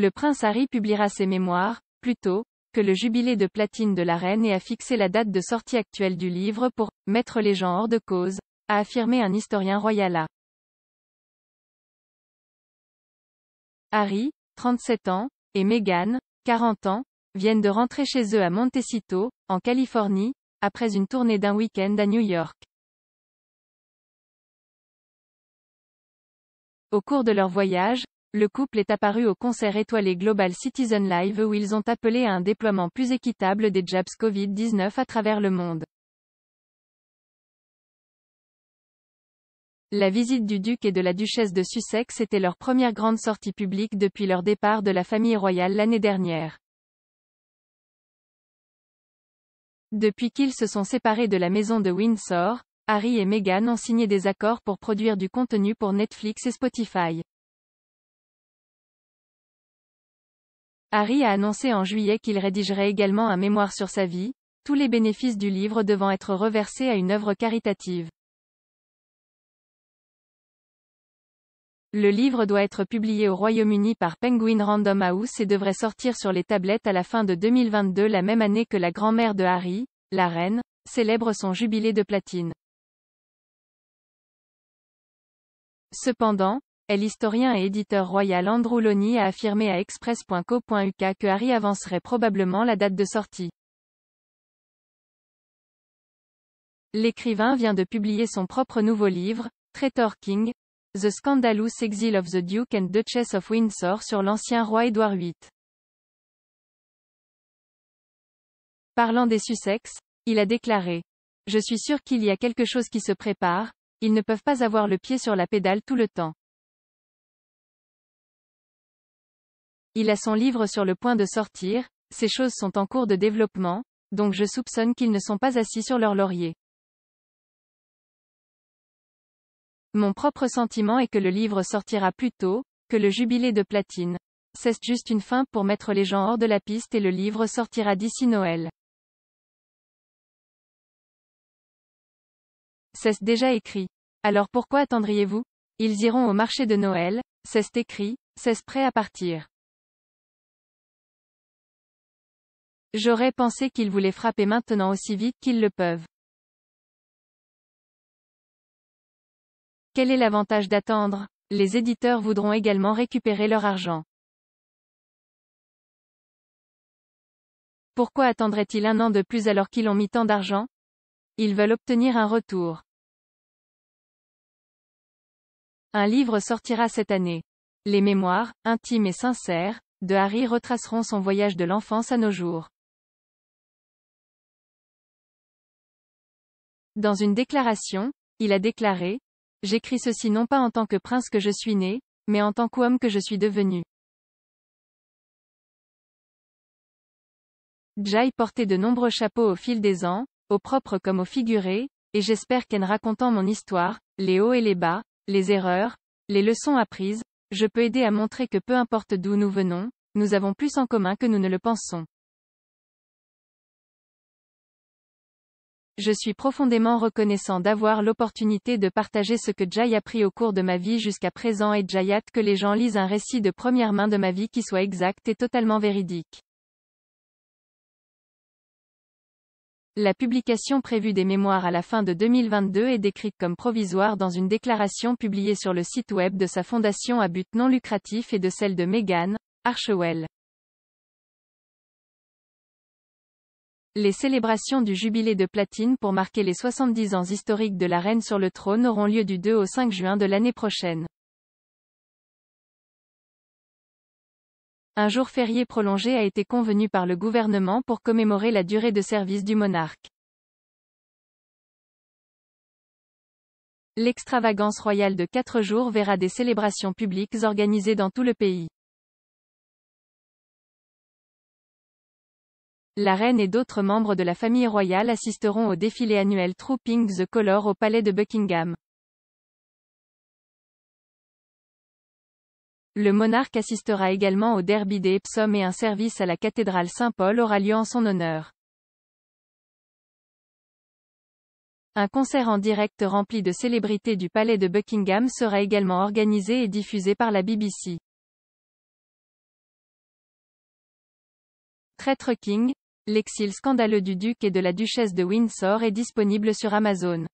Le prince Harry publiera ses mémoires, plus tôt, que le jubilé de platine de la reine et a fixé la date de sortie actuelle du livre pour « mettre les gens hors de cause », a affirmé un historien royal à Harry, 37 ans, et Meghan, 40 ans, viennent de rentrer chez eux à Montecito, en Californie, après une tournée d'un week-end à New York. Au cours de leur voyage, le couple est apparu au concert étoilé Global Citizen Live où ils ont appelé à un déploiement plus équitable des jabs Covid-19 à travers le monde. La visite du duc et de la duchesse de Sussex était leur première grande sortie publique depuis leur départ de la famille royale l'année dernière. Depuis qu'ils se sont séparés de la maison de Windsor, Harry et Meghan ont signé des accords pour produire du contenu pour Netflix et Spotify. Harry a annoncé en juillet qu'il rédigerait également un mémoire sur sa vie, tous les bénéfices du livre devant être reversés à une œuvre caritative. Le livre doit être publié au Royaume-Uni par Penguin Random House et devrait sortir sur les tablettes à la fin de 2022 la même année que la grand-mère de Harry, la reine, célèbre son jubilé de platine. Cependant, et l'historien et éditeur royal Andrew Loney a affirmé à express.co.uk que Harry avancerait probablement la date de sortie. L'écrivain vient de publier son propre nouveau livre, Traitor King, The Scandalous Exile of the Duke and Duchess of Windsor sur l'ancien roi Édouard VIII. Parlant des Sussex, il a déclaré « Je suis sûr qu'il y a quelque chose qui se prépare, ils ne peuvent pas avoir le pied sur la pédale tout le temps. Il a son livre sur le point de sortir, ces choses sont en cours de développement, donc je soupçonne qu'ils ne sont pas assis sur leur laurier. Mon propre sentiment est que le livre sortira plus tôt, que le jubilé de platine. C'est juste une fin pour mettre les gens hors de la piste et le livre sortira d'ici Noël. C'est déjà écrit. Alors pourquoi attendriez-vous Ils iront au marché de Noël, c'est écrit, c'est prêt à partir. J'aurais pensé qu'ils voulaient frapper maintenant aussi vite qu'ils le peuvent. Quel est l'avantage d'attendre Les éditeurs voudront également récupérer leur argent. Pourquoi attendraient-ils un an de plus alors qu'ils ont mis tant d'argent Ils veulent obtenir un retour. Un livre sortira cette année. Les mémoires, intimes et sincères, de Harry retraceront son voyage de l'enfance à nos jours. Dans une déclaration, il a déclaré, J'écris ceci non pas en tant que prince que je suis né, mais en tant qu'homme que je suis devenu. Jai portait de nombreux chapeaux au fil des ans, au propre comme au figuré, et j'espère qu'en racontant mon histoire, les hauts et les bas, les erreurs, les leçons apprises, je peux aider à montrer que peu importe d'où nous venons, nous avons plus en commun que nous ne le pensons. Je suis profondément reconnaissant d'avoir l'opportunité de partager ce que Jay a pris au cours de ma vie jusqu'à présent et Jayat que les gens lisent un récit de première main de ma vie qui soit exact et totalement véridique. La publication prévue des mémoires à la fin de 2022 est décrite comme provisoire dans une déclaration publiée sur le site web de sa fondation à but non lucratif et de celle de Megan Archewell. Les célébrations du jubilé de platine pour marquer les 70 ans historiques de la reine sur le trône auront lieu du 2 au 5 juin de l'année prochaine. Un jour férié prolongé a été convenu par le gouvernement pour commémorer la durée de service du monarque. L'extravagance royale de quatre jours verra des célébrations publiques organisées dans tout le pays. La reine et d'autres membres de la famille royale assisteront au défilé annuel Trooping the Color au palais de Buckingham. Le monarque assistera également au derby des Epsom et un service à la cathédrale Saint-Paul aura lieu en son honneur. Un concert en direct rempli de célébrités du palais de Buckingham sera également organisé et diffusé par la BBC. Traître King, L'exil scandaleux du duc et de la duchesse de Windsor est disponible sur Amazon.